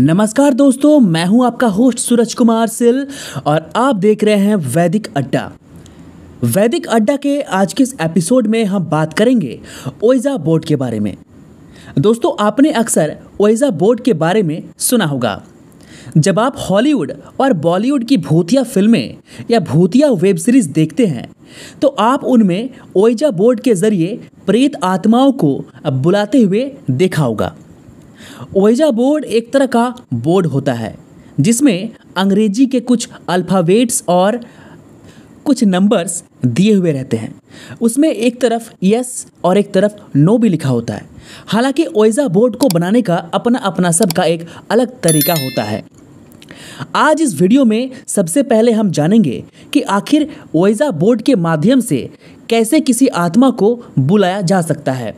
नमस्कार दोस्तों मैं हूं आपका होस्ट सूरज कुमार सिल और आप देख रहे हैं वैदिक अड्डा वैदिक अड्डा के आज के इस एपिसोड में हम बात करेंगे ओइजा बोर्ड के बारे में दोस्तों आपने अक्सर ओइजा बोर्ड के बारे में सुना होगा जब आप हॉलीवुड और बॉलीवुड की भूतिया फिल्में या भूतिया वेब सीरीज देखते हैं तो आप उनमें ओइजा बोर्ड के जरिए प्रेत आत्माओं को बुलाते हुए देखा होगा ओहिजा बोर्ड एक तरह का बोर्ड होता है जिसमें अंग्रेजी के कुछ अल्फ़ावेट्स और कुछ नंबर्स दिए हुए रहते हैं उसमें एक तरफ यस और एक तरफ नो भी लिखा होता है हालांकि ओइजा बोर्ड को बनाने का अपना अपना सबका एक अलग तरीका होता है आज इस वीडियो में सबसे पहले हम जानेंगे कि आखिर ओइजा बोर्ड के माध्यम से कैसे किसी आत्मा को बुलाया जा सकता है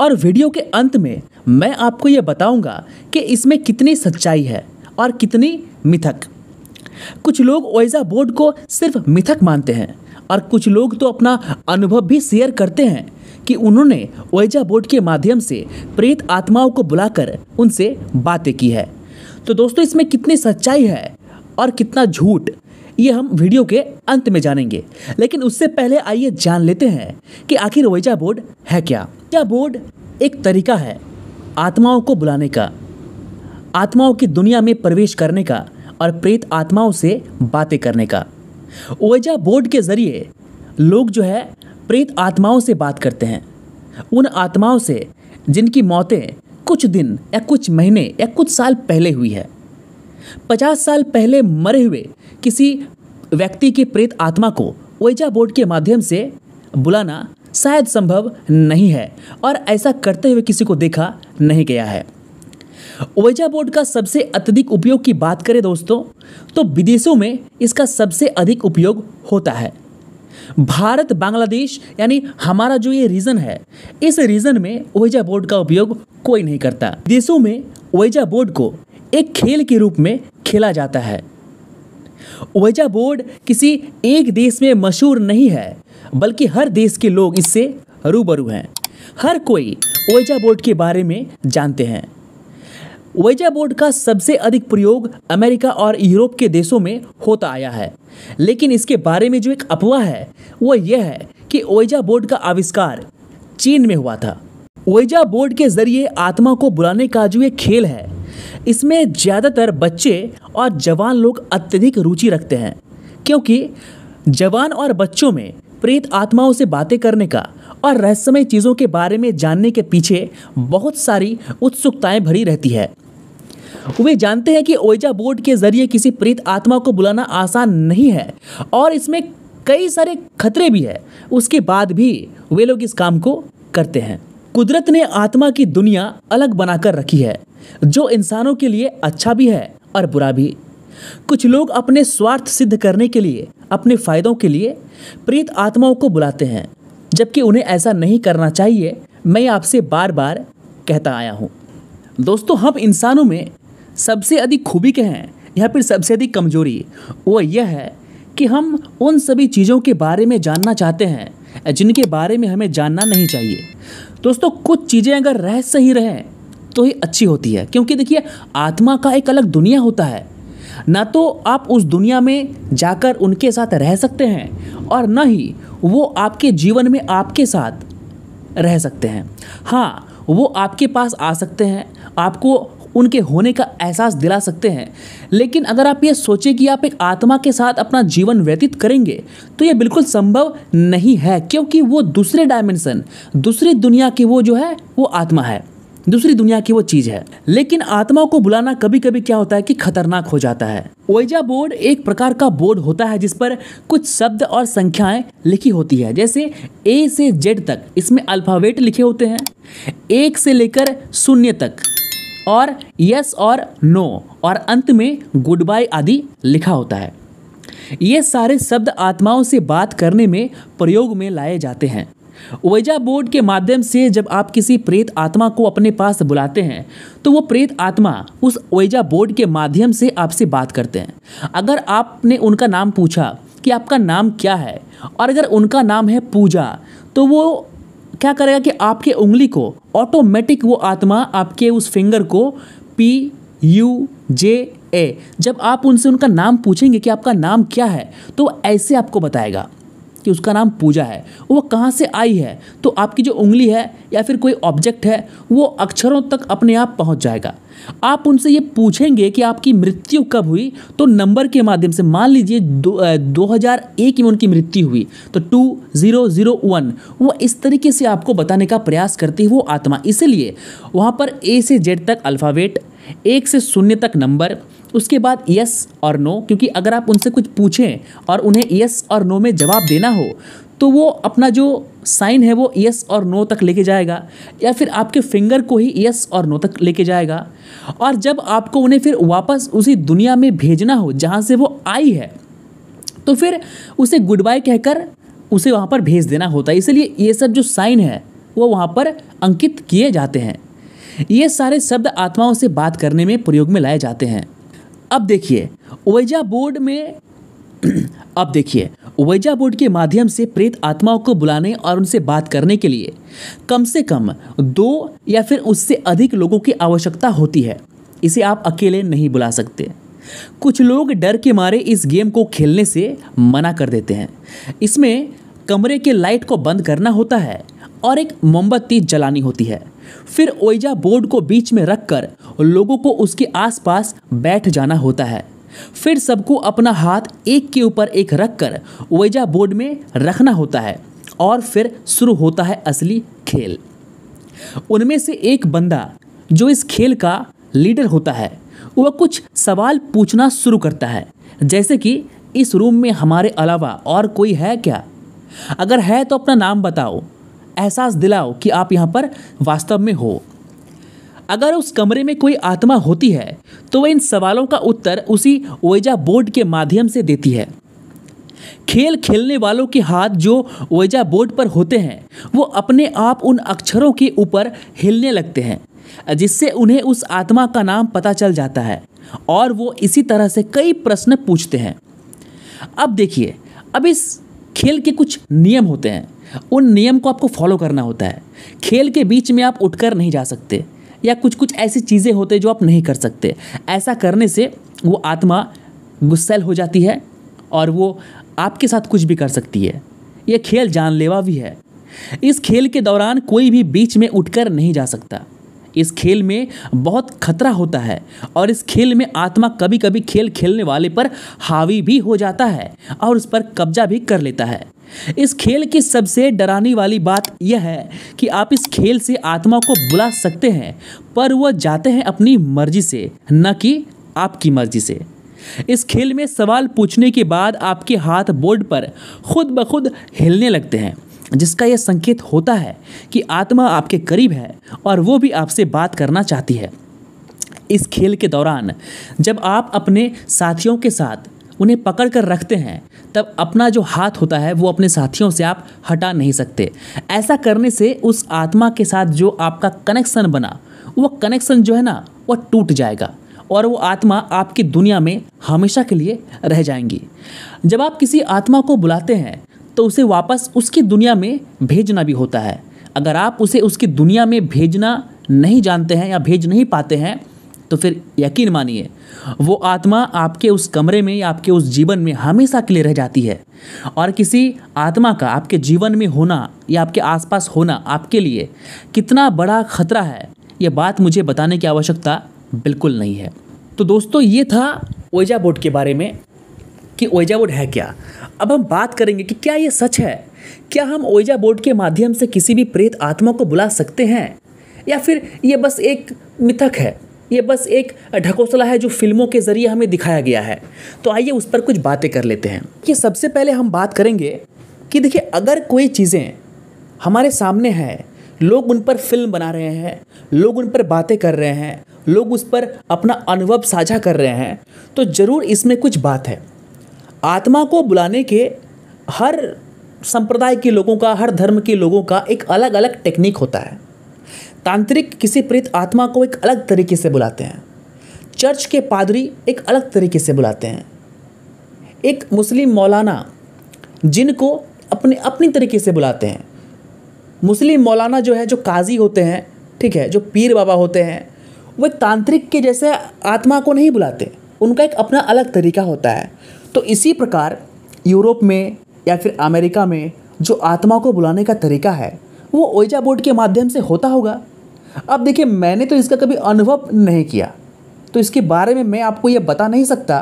और वीडियो के अंत में मैं आपको ये बताऊंगा कि इसमें कितनी सच्चाई है और कितनी मिथक कुछ लोग ओइजा बोर्ड को सिर्फ मिथक मानते हैं और कुछ लोग तो अपना अनुभव भी शेयर करते हैं कि उन्होंने ओइजा बोर्ड के माध्यम से प्रेत आत्माओं को बुलाकर उनसे बातें की है तो दोस्तों इसमें कितनी सच्चाई है और कितना झूठ ये हम वीडियो के अंत में जानेंगे लेकिन उससे पहले आइए जान लेते हैं कि आखिर ओइजा बोर्ड है क्या क्या बोर्ड एक तरीका है आत्माओं को बुलाने का आत्माओं की दुनिया में प्रवेश करने का और प्रेत आत्माओं से बातें करने का ओजा बोर्ड के ज़रिए लोग जो है प्रेत आत्माओं से बात करते हैं उन आत्माओं से जिनकी मौतें कुछ दिन या कुछ महीने या कुछ साल पहले हुई है पचास साल पहले मरे हुए किसी व्यक्ति की प्रेत आत्मा को ओजा बोर्ड के माध्यम से बुलाना शायद संभव नहीं है और ऐसा करते हुए किसी को देखा नहीं गया है ओवैजा बोर्ड का सबसे अत्यधिक उपयोग की बात करें दोस्तों तो विदेशों में इसका सबसे अधिक उपयोग होता है भारत बांग्लादेश यानी हमारा जो ये रीजन है इस रीजन में ओवैजा बोर्ड का उपयोग कोई नहीं करता विदेशों में ओवैजा बोर्ड को एक खेल के रूप में खेला जाता है ओजा बोर्ड किसी एक देश में मशहूर नहीं है बल्कि हर देश के लोग इससे रूबरू हैं हर कोई ओजा बोर्ड के बारे में जानते हैं ओजा बोर्ड का सबसे अधिक प्रयोग अमेरिका और यूरोप के देशों में होता आया है लेकिन इसके बारे में जो एक अफवाह है वह यह है कि ओइजा बोर्ड का आविष्कार चीन में हुआ था ओइजा बोर्ड के जरिए आत्मा को बुलाने का जो एक खेल है इसमें ज़्यादातर बच्चे और जवान लोग अत्यधिक रुचि रखते हैं क्योंकि जवान और बच्चों में प्रेत आत्माओं से बातें करने का और रहस्यमय चीज़ों के बारे में जानने के पीछे बहुत सारी उत्सुकताएं भरी रहती है वे जानते हैं कि ओइजा बोर्ड के जरिए किसी प्रेत आत्मा को बुलाना आसान नहीं है और इसमें कई सारे खतरे भी है उसके बाद भी वे लोग इस काम को करते हैं कुदरत ने आत्मा की दुनिया अलग बनाकर रखी है जो इंसानों के लिए अच्छा भी है और बुरा भी कुछ लोग अपने स्वार्थ सिद्ध करने के लिए अपने फायदों के लिए प्रेत आत्माओं को बुलाते हैं जबकि उन्हें ऐसा नहीं करना चाहिए मैं आपसे बार बार कहता आया हूँ दोस्तों हम इंसानों में सबसे अधिक खूबी के हैं या फिर सबसे अधिक कमजोरी वो यह है कि हम उन सभी चीज़ों के बारे में जानना चाहते हैं जिनके बारे में हमें जानना नहीं चाहिए दोस्तों कुछ चीज़ें अगर रहस्य ही रहें तो ही अच्छी होती है क्योंकि देखिए आत्मा का एक अलग दुनिया होता है ना तो आप उस दुनिया में जाकर उनके साथ रह सकते हैं और न ही वो आपके जीवन में आपके साथ रह सकते हैं हाँ वो आपके पास आ सकते हैं आपको उनके होने का एहसास दिला सकते हैं लेकिन अगर आप ये सोचें कि आप एक आत्मा के साथ अपना जीवन व्यतीत करेंगे तो ये बिल्कुल संभव नहीं है क्योंकि वो दूसरे डायमेंशन दूसरी दुनिया की वो जो है वो आत्मा है दूसरी दुनिया की वो चीज़ है लेकिन आत्मा को बुलाना कभी कभी क्या होता है कि खतरनाक हो जाता है ओइजा बोर्ड एक प्रकार का बोर्ड होता है जिस पर कुछ शब्द और संख्याएं लिखी होती है जैसे ए से जेड तक इसमें अल्फ़ावेट लिखे होते हैं एक से लेकर शून्य तक और यस और नो और अंत में गुड बाय आदि लिखा होता है ये सारे शब्द आत्माओं से बात करने में प्रयोग में लाए जाते हैं वेजा बोर्ड के माध्यम से जब आप किसी प्रेत आत्मा को अपने पास बुलाते हैं तो वो प्रेत आत्मा उस वेजा बोर्ड के माध्यम से आपसे बात करते हैं अगर आपने उनका नाम पूछा कि आपका नाम क्या है और अगर उनका नाम है पूजा तो वो क्या करेगा कि आपके उंगली को ऑटोमेटिक वो आत्मा आपके उस फिंगर को पी यू जे ए जब आप उनसे उनका नाम पूछेंगे कि आपका नाम क्या है तो ऐसे आपको बताएगा कि उसका नाम पूजा है वो कहाँ से आई है तो आपकी जो उंगली है या फिर कोई ऑब्जेक्ट है वो अक्षरों तक अपने आप पहुँच जाएगा आप उनसे ये पूछेंगे कि आपकी मृत्यु कब हुई तो नंबर के माध्यम से मान लीजिए दो हज़ार एक में उनकी मृत्यु हुई तो टू ज़ीरो ज़ीरो वन वो इस तरीके से आपको बताने का प्रयास करती है वो आत्मा इसलिए वहाँ पर ए से जेड तक अल्फ़ाबेट एक से शून्य तक नंबर उसके बाद यस और नो क्योंकि अगर आप उनसे कुछ पूछें और उन्हें यस और नो में जवाब देना हो तो वो अपना जो साइन है वो यस और नो तक लेके जाएगा या फिर आपके फिंगर को ही यस और नो तक लेके जाएगा और जब आपको उन्हें फिर वापस उसी दुनिया में भेजना हो जहाँ से वो आई है तो फिर उसे गुड बाय कहकर उसे वहाँ पर भेज देना होता है इसलिए ये सब जो साइन है वो वहाँ पर अंकित किए जाते हैं ये सारे शब्द आत्माओं से बात करने में प्रयोग में लाए जाते हैं अब देखिए ओवैजा बोर्ड में अब देखिए ओवैजा बोर्ड के माध्यम से प्रेत आत्माओं को बुलाने और उनसे बात करने के लिए कम से कम दो या फिर उससे अधिक लोगों की आवश्यकता होती है इसे आप अकेले नहीं बुला सकते कुछ लोग डर के मारे इस गेम को खेलने से मना कर देते हैं इसमें कमरे के लाइट को बंद करना होता है और एक मोमबत्ती जलानी होती है फिर ओइजा बोर्ड को बीच में रखकर लोगों को उसके आसपास बैठ जाना होता है फिर सबको अपना हाथ एक के ऊपर एक रखकर ओइजा बोर्ड में रखना होता है और फिर शुरू होता है असली खेल उनमें से एक बंदा जो इस खेल का लीडर होता है वह कुछ सवाल पूछना शुरू करता है जैसे कि इस रूम में हमारे अलावा और कोई है क्या अगर है तो अपना नाम बताओ एहसास दिलाओ कि आप यहाँ पर वास्तव में हो अगर उस कमरे में कोई आत्मा होती है तो वह इन सवालों का उत्तर उसी ओजा बोर्ड के माध्यम से देती है खेल खेलने वालों के हाथ जो ओजा बोर्ड पर होते हैं वो अपने आप उन अक्षरों के ऊपर हिलने लगते हैं जिससे उन्हें उस आत्मा का नाम पता चल जाता है और वो इसी तरह से कई प्रश्न पूछते हैं अब देखिए अब इस खेल के कुछ नियम होते हैं उन नियम को आपको फॉलो करना होता है खेल के बीच में आप उठकर नहीं जा सकते या कुछ कुछ ऐसी चीज़ें होते जो आप नहीं कर सकते ऐसा करने से वो आत्मा गुस्सेल हो जाती है और वो आपके साथ कुछ भी कर सकती है यह खेल जानलेवा भी है इस खेल के दौरान कोई भी बीच में उठकर नहीं जा सकता इस खेल में बहुत खतरा होता है और इस खेल में आत्मा कभी कभी खेल खेलने वाले पर हावी भी हो जाता है और उस पर कब्जा भी कर लेता है इस खेल की सबसे डराने वाली बात यह है कि आप इस खेल से आत्मा को बुला सकते हैं पर वह जाते हैं अपनी मर्जी से न कि आपकी मर्जी से इस खेल में सवाल पूछने के बाद आपके हाथ बोर्ड पर खुद ब खुद हिलने लगते हैं जिसका यह संकेत होता है कि आत्मा आपके करीब है और वो भी आपसे बात करना चाहती है इस खेल के दौरान जब आप अपने साथियों के साथ उन्हें पकड़ कर रखते हैं तब अपना जो हाथ होता है वो अपने साथियों से आप हटा नहीं सकते ऐसा करने से उस आत्मा के साथ जो आपका कनेक्शन बना वो कनेक्शन जो है ना वो टूट जाएगा और वो आत्मा आपकी दुनिया में हमेशा के लिए रह जाएंगी जब आप किसी आत्मा को बुलाते हैं तो उसे वापस उसकी दुनिया में भेजना भी होता है अगर आप उसे उसकी दुनिया में भेजना नहीं जानते हैं या भेज नहीं पाते हैं तो फिर यकीन मानिए वो आत्मा आपके उस कमरे में या आपके उस जीवन में हमेशा के लिए रह जाती है और किसी आत्मा का आपके जीवन में होना या आपके आसपास होना आपके लिए कितना बड़ा खतरा है ये बात मुझे बताने की आवश्यकता बिल्कुल नहीं है तो दोस्तों ये था ओजा बोर्ड के बारे में कि ओइजा बोर्ड है क्या अब हम बात करेंगे कि क्या ये सच है क्या हम ओइजा बोर्ड के माध्यम से किसी भी प्रेत आत्मा को बुला सकते हैं या फिर ये बस एक मिथक है ये बस एक ढकोसला है जो फिल्मों के ज़रिए हमें दिखाया गया है तो आइए उस पर कुछ बातें कर लेते हैं कि सबसे पहले हम बात करेंगे कि देखिए अगर कोई चीज़ें हमारे सामने हैं लोग उन पर फिल्म बना रहे हैं लोग उन पर बातें कर रहे हैं लोग उस पर अपना अनुभव साझा कर रहे हैं तो ज़रूर इसमें कुछ बात है आत्मा को बुलाने के हर संप्रदाय के लोगों का हर धर्म के लोगों का एक अलग अलग टेक्निक होता है तांत्रिक किसी प्रेत आत्मा को एक अलग तरीके से बुलाते हैं चर्च के पादरी एक अलग तरीके से बुलाते हैं एक मुस्लिम मौलाना जिनको अपने अपनी तरीके से बुलाते हैं मुस्लिम मौलाना जो है जो काजी होते हैं ठीक है जो पीर बाबा होते हैं वो तांत्रिक के जैसे आत्मा को नहीं बुलाते उनका एक अपना अलग तरीका होता है तो इसी प्रकार यूरोप में या फिर अमेरिका में जो आत्मा को बुलाने का तरीका है वो ओइजा बोर्ड के माध्यम से होता होगा अब देखिए मैंने तो इसका कभी अनुभव नहीं किया तो इसके बारे में मैं आपको ये बता नहीं सकता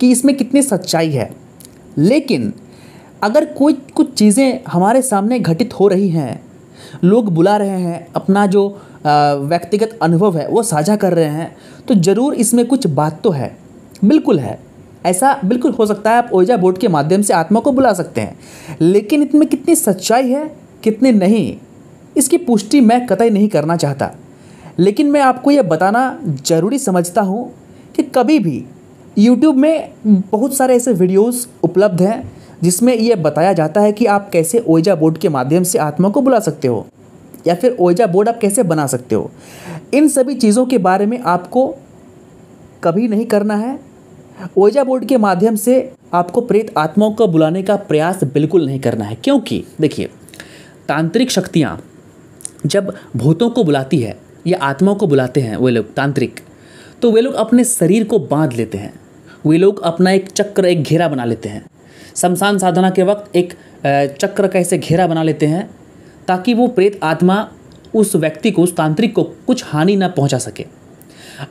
कि इसमें कितनी सच्चाई है लेकिन अगर कोई कुछ चीज़ें हमारे सामने घटित हो रही हैं लोग बुला रहे हैं अपना जो व्यक्तिगत अनुभव है वो साझा कर रहे हैं तो ज़रूर इसमें कुछ बात तो है बिल्कुल है ऐसा बिल्कुल हो सकता है आप ओजा बोर्ड के माध्यम से आत्मा को बुला सकते हैं लेकिन इसमें कितनी सच्चाई है कितनी नहीं इसकी पुष्टि मैं कतई नहीं करना चाहता लेकिन मैं आपको ये बताना ज़रूरी समझता हूँ कि कभी भी यूट्यूब में बहुत सारे ऐसे वीडियोस उपलब्ध हैं जिसमें यह बताया जाता है कि आप कैसे ओजा बोर्ड के माध्यम से आत्मा को बुला सकते हो या फिर ओजा बोर्ड आप कैसे बना सकते हो इन सभी चीज़ों के बारे में आपको कभी नहीं करना है ओजा बोर्ड के माध्यम से आपको प्रेत आत्माओं को बुलाने का प्रयास बिल्कुल नहीं करना है क्योंकि देखिए तांत्रिक शक्तियाँ जब भूतों को बुलाती है या आत्माओं को बुलाते हैं वे लोग तांत्रिक तो वे लोग अपने शरीर को बांध लेते हैं वे लोग अपना एक चक्र एक घेरा बना लेते हैं शमशान साधना के वक्त एक चक्र का ऐसे घेरा बना लेते हैं ताकि वो प्रेत आत्मा उस व्यक्ति को उस तांत्रिक को कुछ हानि ना पहुंचा सके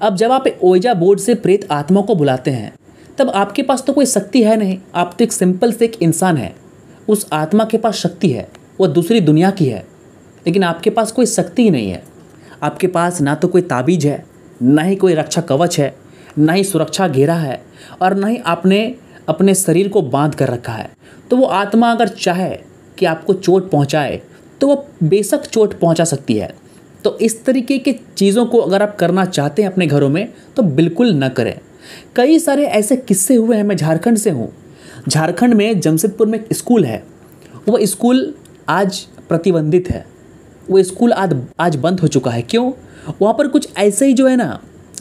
अब जब आप ओइजा बोर्ड से प्रेत आत्मा को बुलाते हैं तब आपके पास तो कोई शक्ति है नहीं आप तो एक सिंपल से एक इंसान है उस आत्मा के पास शक्ति है वह दूसरी दुनिया की है लेकिन आपके पास कोई शक्ति ही नहीं है आपके पास ना तो कोई ताबीज है ना ही कोई रक्षा कवच है ना ही सुरक्षा घेरा है और ना ही आपने अपने शरीर को बांध कर रखा है तो वो आत्मा अगर चाहे कि आपको चोट पहुंचाए तो वो बेशक चोट पहुंचा सकती है तो इस तरीके की चीज़ों को अगर आप करना चाहते हैं अपने घरों में तो बिल्कुल न करें कई सारे ऐसे किस्से हुए हैं मैं झारखंड से हूँ झारखंड में जमशेदपुर में एक स्कूल है वो स्कूल आज प्रतिबंधित है वो स्कूल आज आज बंद हो चुका है क्यों वहाँ पर कुछ ऐसे ही जो है ना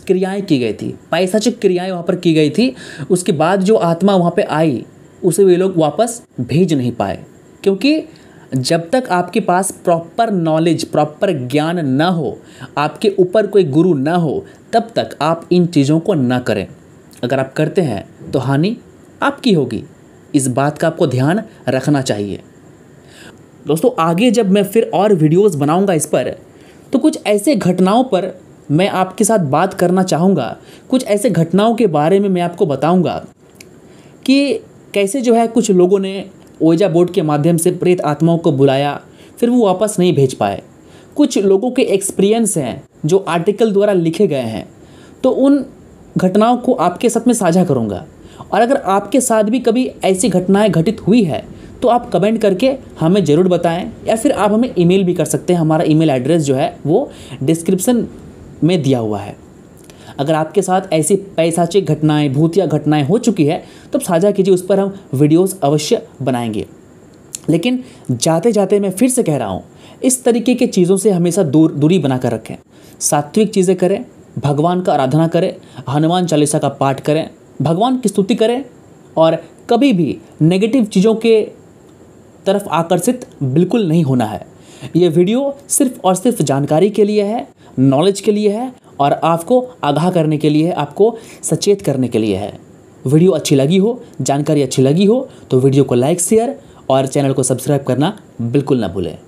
क्रियाएं की गई थी चिक क्रियाएं वहाँ पर की गई थी उसके बाद जो आत्मा वहाँ पे आई उसे वे लोग वापस भेज नहीं पाए क्योंकि जब तक आपके पास प्रॉपर नॉलेज प्रॉपर ज्ञान ना हो आपके ऊपर कोई गुरु ना हो तब तक आप इन चीज़ों को ना करें अगर आप करते हैं तो हानि आपकी होगी इस बात का आपको ध्यान रखना चाहिए दोस्तों आगे जब मैं फिर और वीडियोस बनाऊंगा इस पर तो कुछ ऐसे घटनाओं पर मैं आपके साथ बात करना चाहूँगा कुछ ऐसे घटनाओं के बारे में मैं आपको बताऊँगा कि कैसे जो है कुछ लोगों ने ओजा बोर्ड के माध्यम से प्रेत आत्माओं को बुलाया फिर वो वापस नहीं भेज पाए कुछ लोगों के एक्सपीरियंस हैं जो आर्टिकल द्वारा लिखे गए हैं तो उन घटनाओं को आपके साथ में साझा करूँगा और अगर आपके साथ भी कभी ऐसी घटनाएं घटित हुई है तो आप कमेंट करके हमें ज़रूर बताएं या फिर आप हमें ईमेल भी कर सकते हैं हमारा ईमेल एड्रेस जो है वो डिस्क्रिप्सन में दिया हुआ है अगर आपके साथ ऐसी पैसाचिक घटनाएं भूतिया घटनाएं हो चुकी है तो साझा कीजिए उस पर हम वीडियोस अवश्य बनाएंगे लेकिन जाते जाते मैं फिर से कह रहा हूँ इस तरीके की चीज़ों से हमेशा दूर दूरी बना कर रखें सात्विक चीज़ें करें भगवान का आराधना करें हनुमान चालीसा का पाठ करें भगवान की स्तुति करें और कभी भी नेगेटिव चीज़ों के तरफ आकर्षित बिल्कुल नहीं होना है ये वीडियो सिर्फ और सिर्फ जानकारी के लिए है नॉलेज के लिए है और आपको आगाह करने के लिए है आपको सचेत करने के लिए है वीडियो अच्छी लगी हो जानकारी अच्छी लगी हो तो वीडियो को लाइक शेयर और चैनल को सब्सक्राइब करना बिल्कुल ना भूलें